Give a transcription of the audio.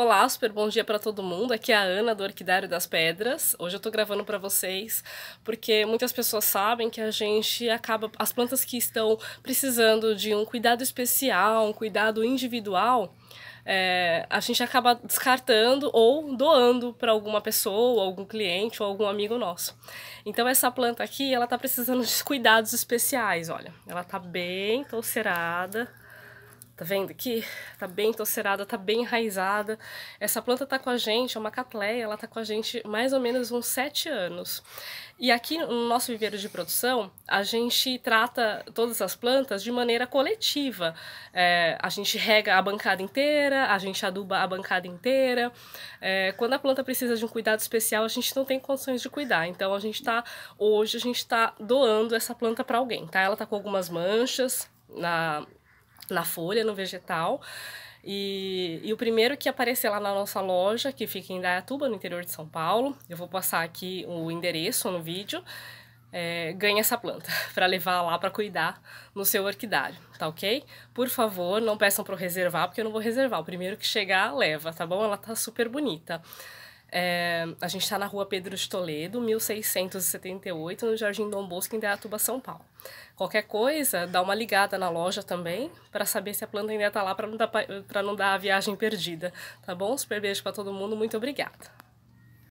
Olá, super bom dia para todo mundo. Aqui é a Ana do Orquidário das Pedras. Hoje eu estou gravando para vocês porque muitas pessoas sabem que a gente acaba as plantas que estão precisando de um cuidado especial, um cuidado individual, é, a gente acaba descartando ou doando para alguma pessoa, algum cliente ou algum amigo nosso. Então essa planta aqui, ela tá precisando de cuidados especiais, olha. Ela tá bem toucerada Tá vendo aqui? Tá bem torcerada, tá bem enraizada. Essa planta tá com a gente, é uma catleia, ela tá com a gente mais ou menos uns sete anos. E aqui no nosso viveiro de produção, a gente trata todas as plantas de maneira coletiva. É, a gente rega a bancada inteira, a gente aduba a bancada inteira. É, quando a planta precisa de um cuidado especial, a gente não tem condições de cuidar. Então a gente tá, hoje, a gente tá doando essa planta para alguém, tá? Ela tá com algumas manchas, na, na folha, no vegetal. E, e, o primeiro que aparecer lá na nossa loja, que fica em Dayatuba, no interior de São Paulo, eu vou passar aqui o endereço no vídeo, é, ganha essa planta para levar lá para cuidar no seu orquidário, tá ok? Por favor, não peçam para reservar, porque eu não vou reservar. O primeiro que chegar, leva, tá bom? Ela tá super bonita. É, a gente está na rua Pedro de Toledo, 1678, no Jardim Dom Bosco, em Deatuba, São Paulo. Qualquer coisa, dá uma ligada na loja também, para saber se a planta ainda está lá, para não, dar, não dar a viagem perdida. Tá bom? Super beijo para todo mundo, muito obrigada.